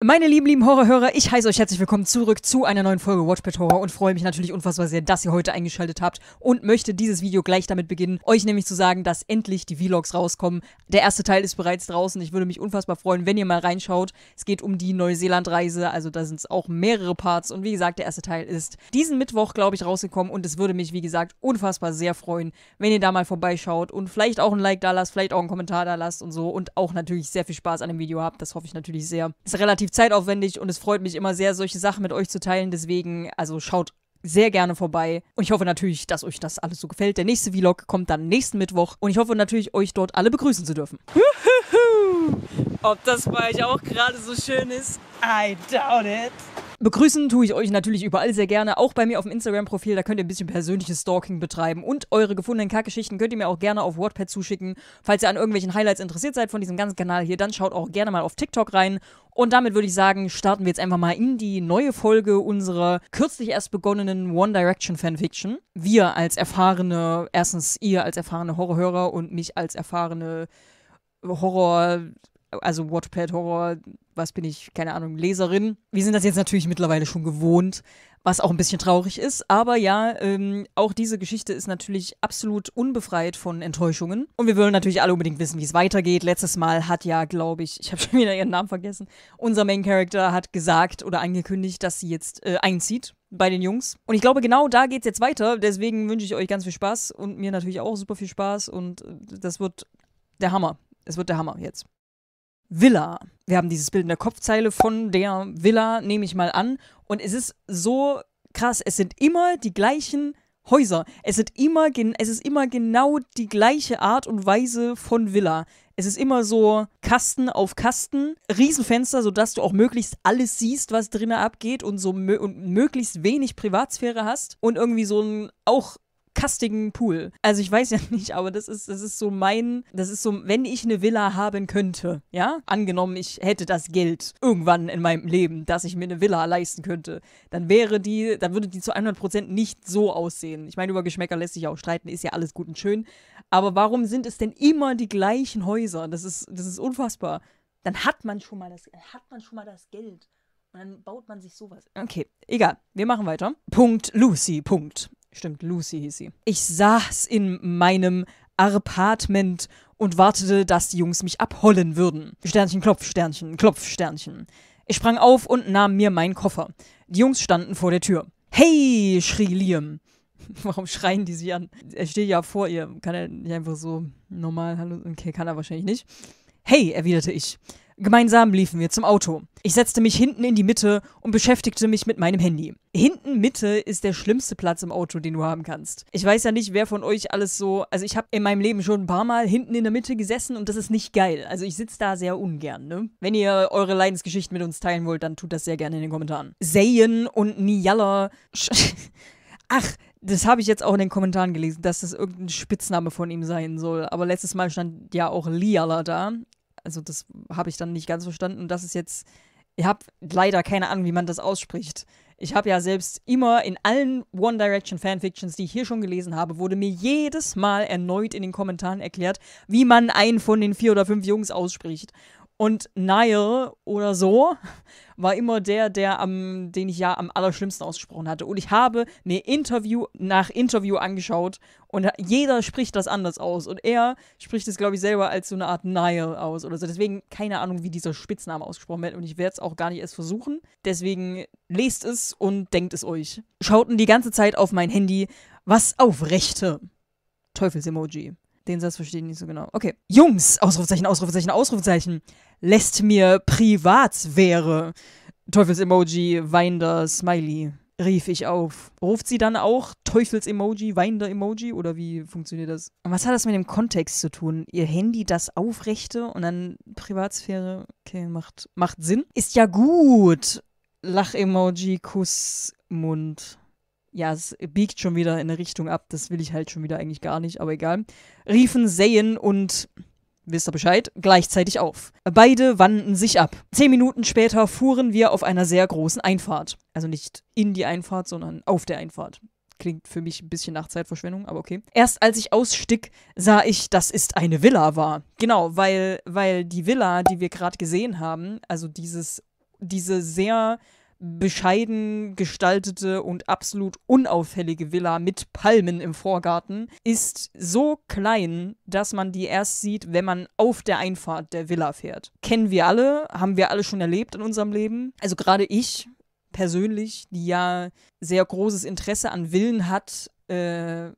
Meine lieben, lieben Horrorhörer, ich heiße euch herzlich willkommen zurück zu einer neuen Folge Watchpad Horror und freue mich natürlich unfassbar sehr, dass ihr heute eingeschaltet habt und möchte dieses Video gleich damit beginnen, euch nämlich zu sagen, dass endlich die Vlogs rauskommen. Der erste Teil ist bereits draußen. Ich würde mich unfassbar freuen, wenn ihr mal reinschaut. Es geht um die Neuseeland-Reise, also da sind es auch mehrere Parts und wie gesagt, der erste Teil ist diesen Mittwoch, glaube ich, rausgekommen und es würde mich, wie gesagt, unfassbar sehr freuen, wenn ihr da mal vorbeischaut und vielleicht auch ein Like da lasst, vielleicht auch einen Kommentar da lasst und so und auch natürlich sehr viel Spaß an dem Video habt. Das hoffe ich natürlich sehr. Ist relativ relativ zeitaufwendig und es freut mich immer sehr, solche Sachen mit euch zu teilen. Deswegen, also schaut sehr gerne vorbei. Und ich hoffe natürlich, dass euch das alles so gefällt. Der nächste Vlog kommt dann nächsten Mittwoch und ich hoffe natürlich, euch dort alle begrüßen zu dürfen. Ob das bei euch auch gerade so schön ist? I doubt it. Begrüßen tue ich euch natürlich überall sehr gerne, auch bei mir auf dem Instagram-Profil, da könnt ihr ein bisschen persönliches Stalking betreiben und eure gefundenen Kackgeschichten könnt ihr mir auch gerne auf Wordpad zuschicken. Falls ihr an irgendwelchen Highlights interessiert seid von diesem ganzen Kanal hier, dann schaut auch gerne mal auf TikTok rein. Und damit würde ich sagen, starten wir jetzt einfach mal in die neue Folge unserer kürzlich erst begonnenen One Direction Fanfiction. Wir als erfahrene, erstens ihr als erfahrene Horrorhörer und mich als erfahrene Horror, also Watchpad Horror was bin ich, keine Ahnung, Leserin. Wir sind das jetzt natürlich mittlerweile schon gewohnt, was auch ein bisschen traurig ist. Aber ja, ähm, auch diese Geschichte ist natürlich absolut unbefreit von Enttäuschungen. Und wir wollen natürlich alle unbedingt wissen, wie es weitergeht. Letztes Mal hat ja, glaube ich, ich habe schon wieder ihren Namen vergessen, unser Main Character hat gesagt oder angekündigt, dass sie jetzt äh, einzieht bei den Jungs. Und ich glaube, genau da geht es jetzt weiter. Deswegen wünsche ich euch ganz viel Spaß und mir natürlich auch super viel Spaß. Und äh, das wird der Hammer. Es wird der Hammer jetzt. Villa wir haben dieses Bild in der Kopfzeile von der Villa, nehme ich mal an. Und es ist so krass, es sind immer die gleichen Häuser. Es, sind immer, es ist immer genau die gleiche Art und Weise von Villa. Es ist immer so Kasten auf Kasten, Riesenfenster, sodass du auch möglichst alles siehst, was drinnen abgeht und so mö und möglichst wenig Privatsphäre hast. Und irgendwie so ein auch kastigen Pool. Also ich weiß ja nicht, aber das ist, das ist so mein, das ist so, wenn ich eine Villa haben könnte, ja, angenommen, ich hätte das Geld irgendwann in meinem Leben, dass ich mir eine Villa leisten könnte, dann wäre die, dann würde die zu 100% nicht so aussehen. Ich meine, über Geschmäcker lässt sich auch streiten, ist ja alles gut und schön, aber warum sind es denn immer die gleichen Häuser? Das ist, das ist unfassbar. Dann hat man schon mal das, hat man schon mal das Geld. Und dann baut man sich sowas. Okay, egal. Wir machen weiter. Punkt Lucy, Punkt. Stimmt, Lucy hieß sie. Ich saß in meinem Apartment und wartete, dass die Jungs mich abholen würden. Sternchen, Klopf, Sternchen, Klopf, Sternchen. Ich sprang auf und nahm mir meinen Koffer. Die Jungs standen vor der Tür. Hey, schrie Liam. Warum schreien die sie an? Er steht ja vor ihr. Kann er nicht einfach so normal hallo? Okay, kann er wahrscheinlich nicht. Hey, erwiderte ich. Gemeinsam liefen wir zum Auto. Ich setzte mich hinten in die Mitte und beschäftigte mich mit meinem Handy. Hinten Mitte ist der schlimmste Platz im Auto, den du haben kannst. Ich weiß ja nicht, wer von euch alles so. Also, ich habe in meinem Leben schon ein paar Mal hinten in der Mitte gesessen und das ist nicht geil. Also, ich sitze da sehr ungern, ne? Wenn ihr eure Leidensgeschichten mit uns teilen wollt, dann tut das sehr gerne in den Kommentaren. Zayn und Niala. Ach, das habe ich jetzt auch in den Kommentaren gelesen, dass das irgendein Spitzname von ihm sein soll. Aber letztes Mal stand ja auch Liala da also das habe ich dann nicht ganz verstanden. Und das ist jetzt, ich habe leider keine Ahnung, wie man das ausspricht. Ich habe ja selbst immer in allen One Direction Fanfictions, die ich hier schon gelesen habe, wurde mir jedes Mal erneut in den Kommentaren erklärt, wie man einen von den vier oder fünf Jungs ausspricht. Und Niall oder so war immer der, der am, den ich ja am allerschlimmsten ausgesprochen hatte. Und ich habe mir Interview nach Interview angeschaut und jeder spricht das anders aus. Und er spricht es, glaube ich, selber als so eine Art Niall aus oder so. Deswegen keine Ahnung, wie dieser Spitzname ausgesprochen wird. Und ich werde es auch gar nicht erst versuchen. Deswegen lest es und denkt es euch. Schauten die ganze Zeit auf mein Handy. Was aufrechte. Teufels-Emoji. Den Satz verstehe ich nicht so genau. Okay. Jungs, Ausrufezeichen, Ausrufezeichen, Ausrufezeichen, lässt mir Privatsphäre. Teufelsemoji, emoji weinender Smiley, rief ich auf. Ruft sie dann auch Teufelsemoji, emoji weinender Emoji oder wie funktioniert das? Und was hat das mit dem Kontext zu tun? Ihr Handy, das aufrechte und dann Privatsphäre? Okay, macht, macht Sinn. Ist ja gut. Lach-Emoji, Kuss, Mund ja, es biegt schon wieder in eine Richtung ab. Das will ich halt schon wieder eigentlich gar nicht, aber egal. Riefen Sehen und wisst ihr Bescheid, gleichzeitig auf. Beide wandten sich ab. Zehn Minuten später fuhren wir auf einer sehr großen Einfahrt. Also nicht in die Einfahrt, sondern auf der Einfahrt. Klingt für mich ein bisschen nach Zeitverschwendung, aber okay. Erst als ich ausstieg, sah ich, dass es eine Villa war. Genau, weil, weil die Villa, die wir gerade gesehen haben, also dieses, diese sehr bescheiden gestaltete und absolut unauffällige Villa mit Palmen im Vorgarten ist so klein, dass man die erst sieht, wenn man auf der Einfahrt der Villa fährt. Kennen wir alle, haben wir alle schon erlebt in unserem Leben. Also gerade ich persönlich, die ja sehr großes Interesse an Villen hat, äh,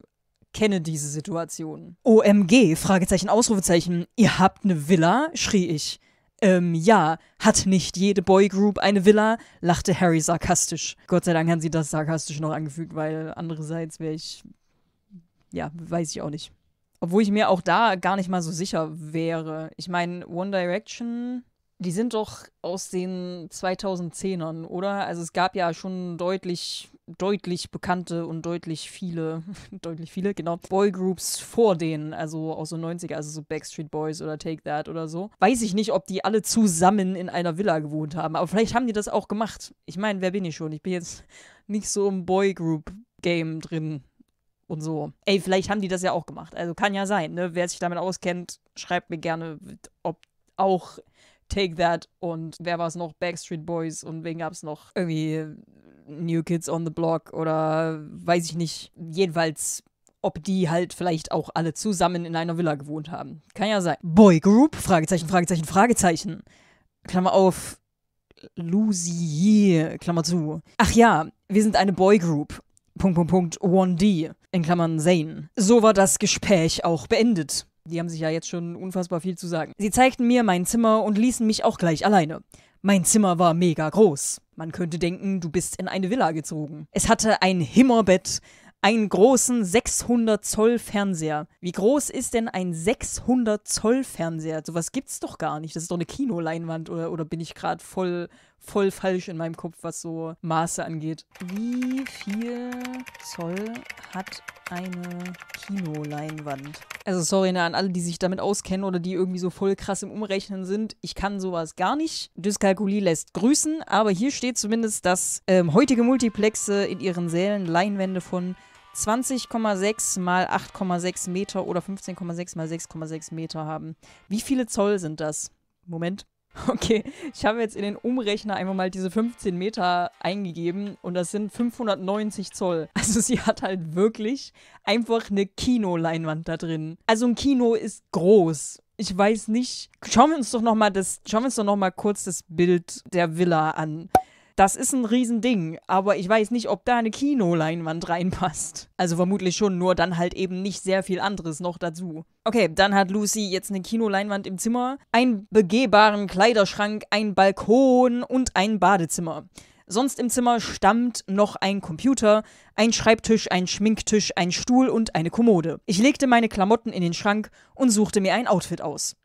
kenne diese Situation. OMG, Fragezeichen, Ausrufezeichen, ihr habt eine Villa, schrie ich. Ähm, ja, hat nicht jede Boygroup eine Villa, lachte Harry sarkastisch. Gott sei Dank haben sie das sarkastisch noch angefügt, weil andererseits wäre ich. Ja, weiß ich auch nicht. Obwohl ich mir auch da gar nicht mal so sicher wäre. Ich meine, One Direction die sind doch aus den 2010ern, oder? Also es gab ja schon deutlich, deutlich bekannte und deutlich viele, deutlich viele, genau, Boygroups vor denen, also aus so 90er, also so Backstreet Boys oder Take That oder so. Weiß ich nicht, ob die alle zusammen in einer Villa gewohnt haben, aber vielleicht haben die das auch gemacht. Ich meine, wer bin ich schon? Ich bin jetzt nicht so im Boygroup-Game drin und so. Ey, vielleicht haben die das ja auch gemacht. Also kann ja sein, ne? Wer sich damit auskennt, schreibt mir gerne, ob auch Take That und wer war es noch? Backstreet Boys und wen gab es noch? Irgendwie New Kids on the Block oder weiß ich nicht. Jedenfalls ob die halt vielleicht auch alle zusammen in einer Villa gewohnt haben. Kann ja sein. Boy Group? Fragezeichen, Fragezeichen, Fragezeichen. Klammer auf. Lucy, Klammer zu. Ach ja, wir sind eine Boy Group. Punkt, Punkt, Punkt, 1D, in Klammern Zane. So war das Gespräch auch beendet. Die haben sich ja jetzt schon unfassbar viel zu sagen. Sie zeigten mir mein Zimmer und ließen mich auch gleich alleine. Mein Zimmer war mega groß. Man könnte denken, du bist in eine Villa gezogen. Es hatte ein Himmerbett, einen großen 600 Zoll Fernseher. Wie groß ist denn ein 600 Zoll Fernseher? Sowas gibt's doch gar nicht. Das ist doch eine Kinoleinwand oder, oder bin ich gerade voll, voll falsch in meinem Kopf, was so Maße angeht. Wie viel Zoll hat eine Kinoleinwand. Also sorry ne, an alle, die sich damit auskennen oder die irgendwie so voll krass im Umrechnen sind. Ich kann sowas gar nicht. Dyskalkulie lässt grüßen, aber hier steht zumindest, dass ähm, heutige Multiplexe in ihren Sälen Leinwände von 20,6 mal 8,6 Meter oder 15,6 mal 6,6 Meter haben. Wie viele Zoll sind das? Moment. Okay, ich habe jetzt in den Umrechner einfach mal diese 15 Meter eingegeben und das sind 590 Zoll. Also sie hat halt wirklich einfach eine Kinoleinwand da drin. Also ein Kino ist groß. Ich weiß nicht. Schauen wir uns doch noch mal das, schauen wir uns doch noch mal kurz das Bild der Villa an. Das ist ein Riesending, aber ich weiß nicht, ob da eine Kinoleinwand reinpasst. Also vermutlich schon, nur dann halt eben nicht sehr viel anderes noch dazu. Okay, dann hat Lucy jetzt eine Kinoleinwand im Zimmer, einen begehbaren Kleiderschrank, einen Balkon und ein Badezimmer. Sonst im Zimmer stammt noch ein Computer, ein Schreibtisch, ein Schminktisch, ein Stuhl und eine Kommode. Ich legte meine Klamotten in den Schrank und suchte mir ein Outfit aus.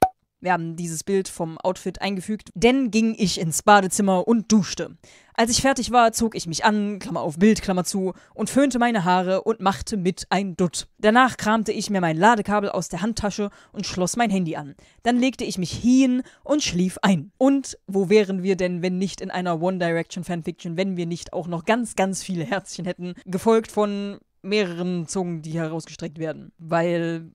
Wir haben dieses Bild vom Outfit eingefügt. Denn ging ich ins Badezimmer und duschte. Als ich fertig war, zog ich mich an, Klammer auf Bild, Klammer zu, und föhnte meine Haare und machte mit ein Dutt. Danach kramte ich mir mein Ladekabel aus der Handtasche und schloss mein Handy an. Dann legte ich mich hin und schlief ein. Und wo wären wir denn, wenn nicht in einer One Direction Fanfiction, wenn wir nicht auch noch ganz, ganz viele Herzchen hätten, gefolgt von mehreren Zungen, die herausgestreckt werden. Weil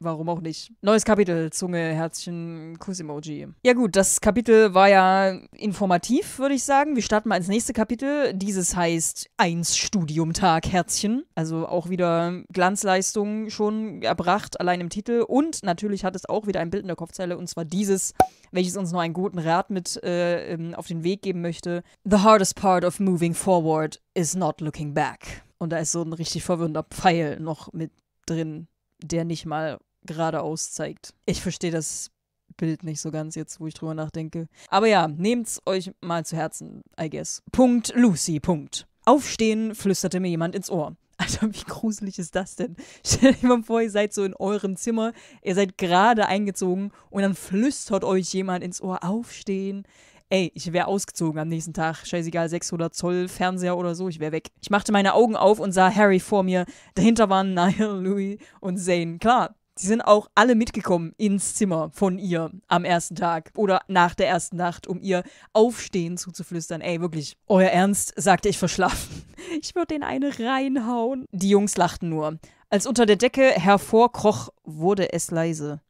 Warum auch nicht? Neues Kapitel, Zunge, Herzchen, Kuss-Emoji. Ja gut, das Kapitel war ja informativ, würde ich sagen. Wir starten mal ins nächste Kapitel. Dieses heißt 1 Studiumtag, Herzchen. Also auch wieder Glanzleistung schon erbracht, allein im Titel. Und natürlich hat es auch wieder ein Bild in der Kopfzeile, und zwar dieses, welches uns noch einen guten Rat mit äh, ähm, auf den Weg geben möchte. The hardest part of moving forward is not looking back. Und da ist so ein richtig verwirrender Pfeil noch mit drin der nicht mal geradeaus zeigt. Ich verstehe das Bild nicht so ganz jetzt, wo ich drüber nachdenke. Aber ja, nehmt's euch mal zu Herzen, I guess. Punkt Lucy, Punkt. Aufstehen flüsterte mir jemand ins Ohr. Alter, wie gruselig ist das denn? Stellt euch mal vor, ihr seid so in eurem Zimmer, ihr seid gerade eingezogen und dann flüstert euch jemand ins Ohr, aufstehen. Ey, ich wäre ausgezogen am nächsten Tag. Scheißegal, 600 Zoll, Fernseher oder so, ich wäre weg. Ich machte meine Augen auf und sah Harry vor mir. Dahinter waren Niall, Louis und Zane. Klar, die sind auch alle mitgekommen ins Zimmer von ihr am ersten Tag oder nach der ersten Nacht, um ihr Aufstehen zuzuflüstern. Ey, wirklich, euer Ernst, sagte ich verschlafen. Ich würde den eine reinhauen. Die Jungs lachten nur. Als unter der Decke hervorkroch, wurde es leise.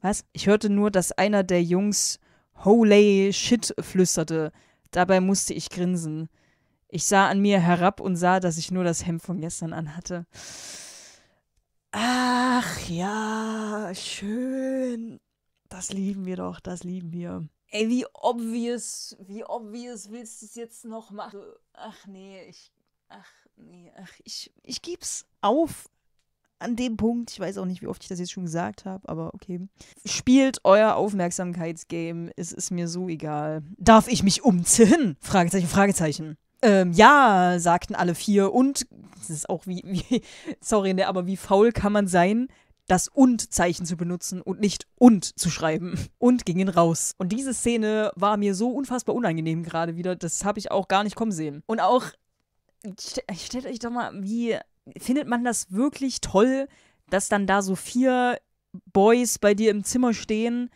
Was? Ich hörte nur, dass einer der Jungs Holy Shit flüsterte. Dabei musste ich grinsen. Ich sah an mir herab und sah, dass ich nur das Hemd von gestern anhatte. hatte. Ach ja, schön. Das lieben wir doch, das lieben wir. Ey, wie obvious, wie obvious willst du es jetzt noch machen? Ach nee, ich, ach nee, ach ich, ich geb's auf an dem Punkt, ich weiß auch nicht, wie oft ich das jetzt schon gesagt habe, aber okay. Spielt euer Aufmerksamkeitsgame, es ist mir so egal. Darf ich mich umziehen? Fragezeichen, Fragezeichen. Ähm, ja, sagten alle vier. Und, das ist auch wie, wie sorry, ne, aber wie faul kann man sein, das Und-Zeichen zu benutzen und nicht Und zu schreiben. Und gingen raus. Und diese Szene war mir so unfassbar unangenehm gerade wieder. Das habe ich auch gar nicht kommen sehen. Und auch, stellt euch doch mal, wie findet man das wirklich toll, dass dann da so vier Boys bei dir im Zimmer stehen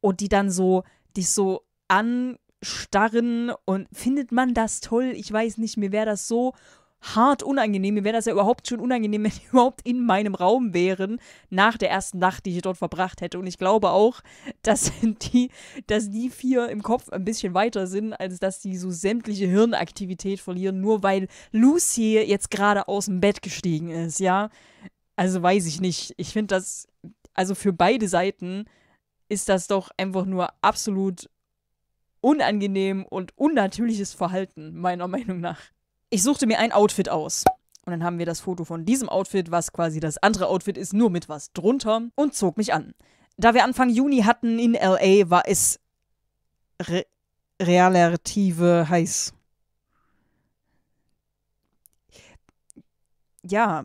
und die dann so dich so an starren und findet man das toll? Ich weiß nicht, mir wäre das so hart unangenehm. Mir wäre das ja überhaupt schon unangenehm, wenn die überhaupt in meinem Raum wären, nach der ersten Nacht, die ich dort verbracht hätte. Und ich glaube auch, dass die, dass die vier im Kopf ein bisschen weiter sind, als dass die so sämtliche Hirnaktivität verlieren, nur weil Lucy jetzt gerade aus dem Bett gestiegen ist, ja. Also weiß ich nicht. Ich finde das, also für beide Seiten ist das doch einfach nur absolut unangenehm und unnatürliches Verhalten, meiner Meinung nach. Ich suchte mir ein Outfit aus. Und dann haben wir das Foto von diesem Outfit, was quasi das andere Outfit ist, nur mit was drunter, und zog mich an. Da wir Anfang Juni hatten in LA, war es re relative heiß. Ja,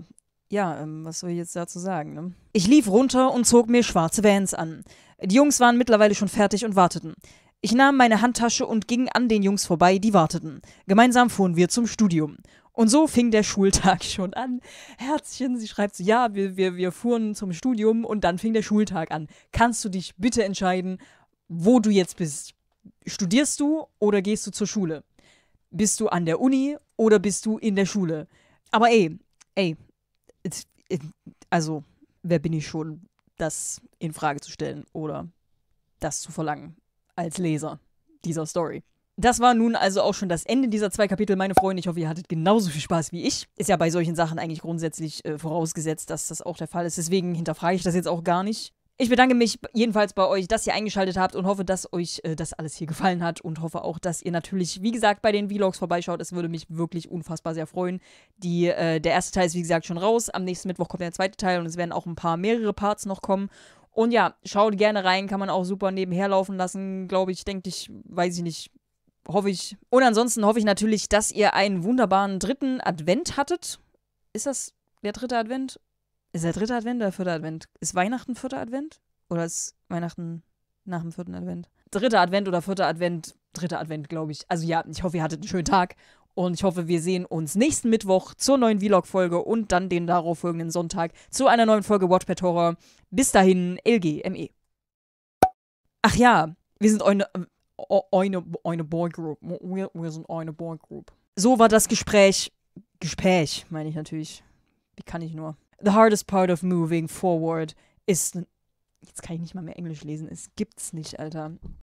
ja, ähm, was soll ich jetzt dazu sagen? Ne? Ich lief runter und zog mir schwarze Vans an. Die Jungs waren mittlerweile schon fertig und warteten. Ich nahm meine Handtasche und ging an den Jungs vorbei, die warteten. Gemeinsam fuhren wir zum Studium. Und so fing der Schultag schon an. Herzchen, sie schreibt so, ja, wir, wir, wir fuhren zum Studium und dann fing der Schultag an. Kannst du dich bitte entscheiden, wo du jetzt bist? Studierst du oder gehst du zur Schule? Bist du an der Uni oder bist du in der Schule? Aber ey, ey, also, wer bin ich schon, das in Frage zu stellen oder das zu verlangen? als Leser dieser Story. Das war nun also auch schon das Ende dieser zwei Kapitel, meine Freunde. Ich hoffe, ihr hattet genauso viel Spaß wie ich. Ist ja bei solchen Sachen eigentlich grundsätzlich äh, vorausgesetzt, dass das auch der Fall ist. Deswegen hinterfrage ich das jetzt auch gar nicht. Ich bedanke mich jedenfalls bei euch, dass ihr eingeschaltet habt und hoffe, dass euch äh, das alles hier gefallen hat und hoffe auch, dass ihr natürlich, wie gesagt, bei den Vlogs vorbeischaut. Es würde mich wirklich unfassbar sehr freuen. Die, äh, der erste Teil ist, wie gesagt, schon raus. Am nächsten Mittwoch kommt der zweite Teil und es werden auch ein paar mehrere Parts noch kommen. Und ja, schaut gerne rein, kann man auch super nebenher laufen lassen, glaube ich, denke ich, weiß ich nicht, hoffe ich. Und ansonsten hoffe ich natürlich, dass ihr einen wunderbaren dritten Advent hattet. Ist das der dritte Advent? Ist der dritte Advent oder vierte Advent? Ist Weihnachten vierter Advent? Oder ist Weihnachten nach dem vierten Advent? Dritter Advent oder vierter Advent? Dritter Advent, glaube ich. Also ja, ich hoffe, ihr hattet einen schönen Tag und ich hoffe, wir sehen uns nächsten Mittwoch zur neuen Vlog-Folge und dann den darauffolgenden Sonntag zu einer neuen Folge Watchpad Horror. Bis dahin, LGME. Ach ja, wir sind eine, äh, eine, eine Boygroup. Wir, wir sind eine Boygroup. So war das Gespräch. Gespräch, meine ich natürlich. Wie kann ich nur? The hardest part of moving forward is. Jetzt kann ich nicht mal mehr Englisch lesen. Es gibt's nicht, Alter.